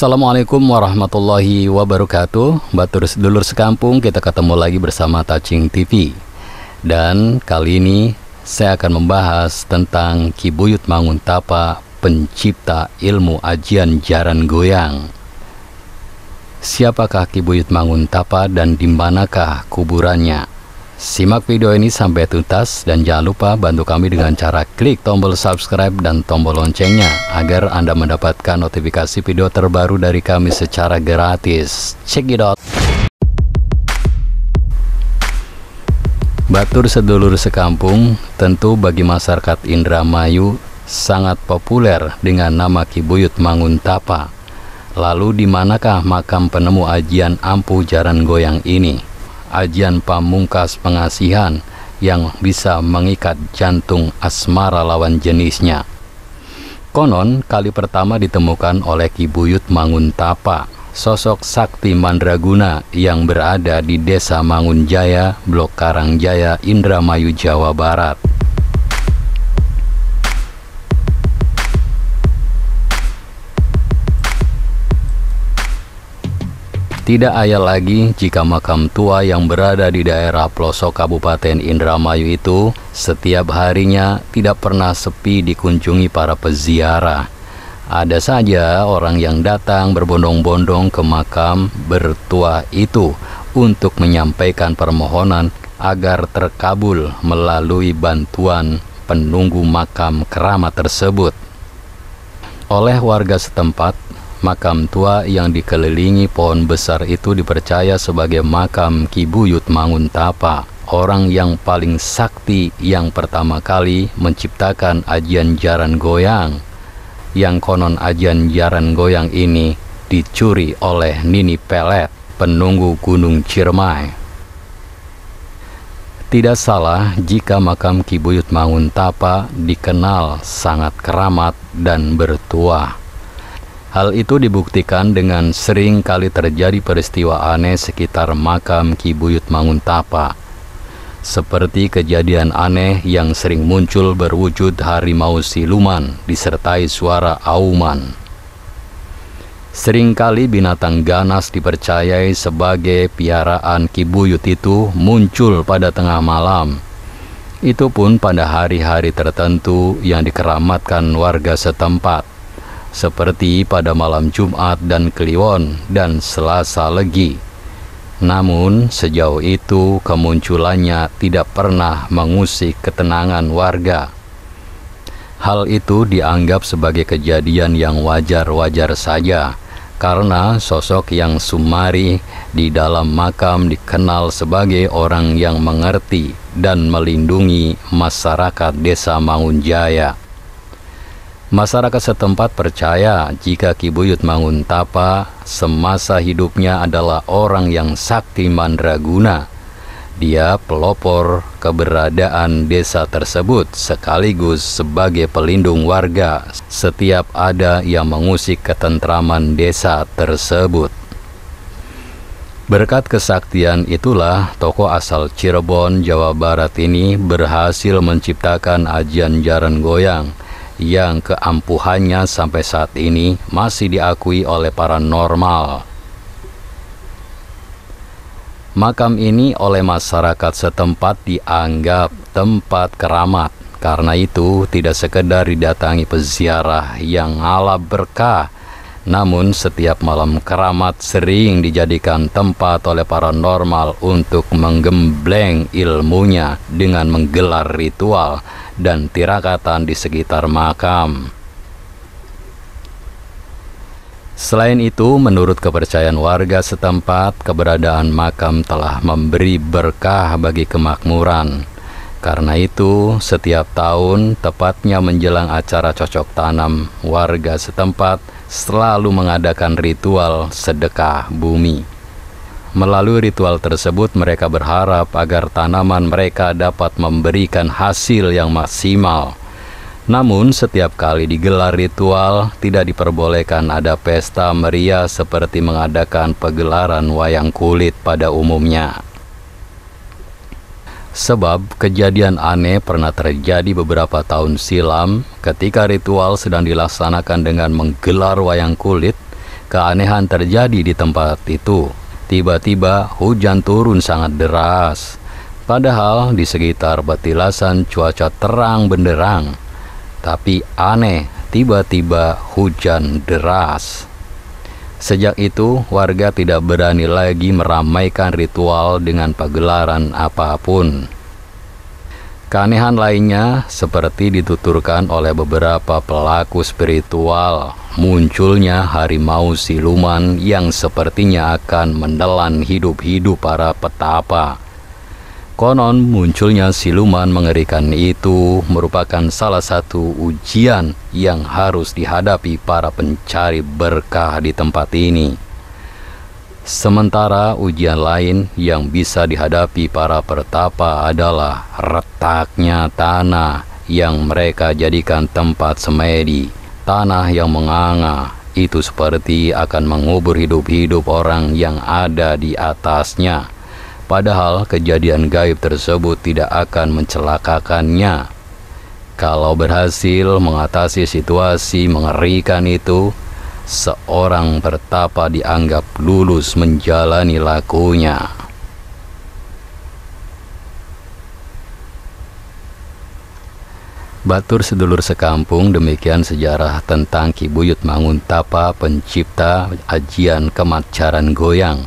Assalamualaikum warahmatullahi wabarakatuh Mbak Batur sedulur sekampung kita ketemu lagi bersama Touching TV Dan kali ini saya akan membahas tentang Kibuyut Manguntapa pencipta ilmu ajian jaran goyang Siapakah Kibuyut Manguntapa dan dimanakah kuburannya? Simak video ini sampai tuntas dan jangan lupa bantu kami dengan cara klik tombol subscribe dan tombol loncengnya agar Anda mendapatkan notifikasi video terbaru dari kami secara gratis. Check it out! Batur sedulur sekampung tentu bagi masyarakat Indramayu sangat populer dengan nama Kibuyut Manguntapa. Lalu di manakah makam penemu ajian Ampu Jaran Goyang ini? ajian pamungkas pengasihan yang bisa mengikat jantung asmara lawan jenisnya. Konon, kali pertama ditemukan oleh Ki Buyut Manguntapa, sosok sakti mandraguna yang berada di Desa Mangunjaya, Blok Karangjaya, Indramayu, Jawa Barat. Tidak ayal lagi jika makam tua yang berada di daerah pelosok Kabupaten Indramayu itu setiap harinya tidak pernah sepi dikunjungi para peziarah. Ada saja orang yang datang berbondong-bondong ke makam bertua itu untuk menyampaikan permohonan agar terkabul melalui bantuan penunggu makam keramat tersebut. Oleh warga setempat, Makam tua yang dikelilingi pohon besar itu dipercaya sebagai makam Kibuyut Manguntapa, orang yang paling sakti yang pertama kali menciptakan ajian jaran goyang. Yang konon ajian jaran goyang ini dicuri oleh Nini Pelet, penunggu Gunung Ciremai. Tidak salah jika makam Kibuyut Manguntapa dikenal sangat keramat dan bertuah. Hal itu dibuktikan dengan sering kali terjadi peristiwa aneh sekitar makam Ki Buyut Manguntapa. Seperti kejadian aneh yang sering muncul berwujud harimau siluman disertai suara auman. kali binatang ganas dipercayai sebagai piaraan Ki Buyut itu muncul pada tengah malam. Itu pun pada hari-hari tertentu yang dikeramatkan warga setempat seperti pada malam Jumat dan Kliwon dan Selasa Legi. Namun sejauh itu kemunculannya tidak pernah mengusik ketenangan warga. Hal itu dianggap sebagai kejadian yang wajar-wajar saja karena sosok yang sumari di dalam makam dikenal sebagai orang yang mengerti dan melindungi masyarakat desa Mangunjaya. Masyarakat setempat percaya jika Ki Buyut Manguntapa semasa hidupnya adalah orang yang sakti mandraguna. Dia pelopor keberadaan desa tersebut sekaligus sebagai pelindung warga setiap ada yang mengusik ketentraman desa tersebut. Berkat kesaktian itulah tokoh asal Cirebon, Jawa Barat ini berhasil menciptakan ajian jaran goyang – yang keampuhannya sampai saat ini masih diakui oleh paranormal. Makam ini oleh masyarakat setempat dianggap tempat keramat. Karena itu tidak sekedar didatangi peziarah yang ala berkah, namun setiap malam keramat sering dijadikan tempat oleh paranormal untuk menggembleng ilmunya dengan menggelar ritual dan tirakatan di sekitar makam. Selain itu, menurut kepercayaan warga setempat, keberadaan makam telah memberi berkah bagi kemakmuran. Karena itu, setiap tahun, tepatnya menjelang acara cocok tanam, warga setempat selalu mengadakan ritual sedekah bumi. Melalui ritual tersebut, mereka berharap agar tanaman mereka dapat memberikan hasil yang maksimal. Namun, setiap kali digelar ritual, tidak diperbolehkan ada pesta meriah seperti mengadakan pegelaran wayang kulit pada umumnya. Sebab kejadian aneh pernah terjadi beberapa tahun silam ketika ritual sedang dilaksanakan dengan menggelar wayang kulit, keanehan terjadi di tempat itu. Tiba-tiba hujan turun sangat deras. Padahal di sekitar batilasan cuaca terang benderang. Tapi aneh, tiba-tiba hujan deras. Sejak itu, warga tidak berani lagi meramaikan ritual dengan pagelaran apapun. Keanehan lainnya, seperti dituturkan oleh beberapa pelaku spiritual, munculnya harimau siluman yang sepertinya akan mendelan hidup-hidup para petapa. Konon munculnya siluman mengerikan itu merupakan salah satu ujian yang harus dihadapi para pencari berkah di tempat ini. Sementara ujian lain yang bisa dihadapi para pertapa adalah retaknya tanah yang mereka jadikan tempat semedi. Tanah yang menganga itu seperti akan mengubur hidup-hidup orang yang ada di atasnya. Padahal kejadian gaib tersebut tidak akan mencelakakannya. Kalau berhasil mengatasi situasi mengerikan itu, seorang bertapa dianggap lulus menjalani lakunya. Batur sedulur sekampung demikian sejarah tentang Ki Buyut Manguntapa pencipta ajian kemacaran goyang.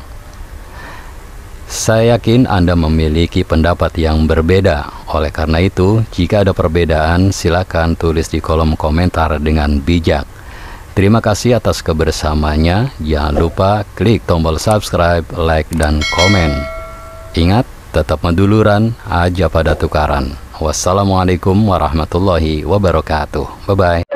Saya yakin Anda memiliki pendapat yang berbeda. Oleh karena itu, jika ada perbedaan, silakan tulis di kolom komentar dengan bijak. Terima kasih atas kebersamanya. Jangan lupa klik tombol subscribe, like, dan komen. Ingat, tetap meduluran aja pada tukaran. Wassalamualaikum warahmatullahi wabarakatuh. Bye-bye.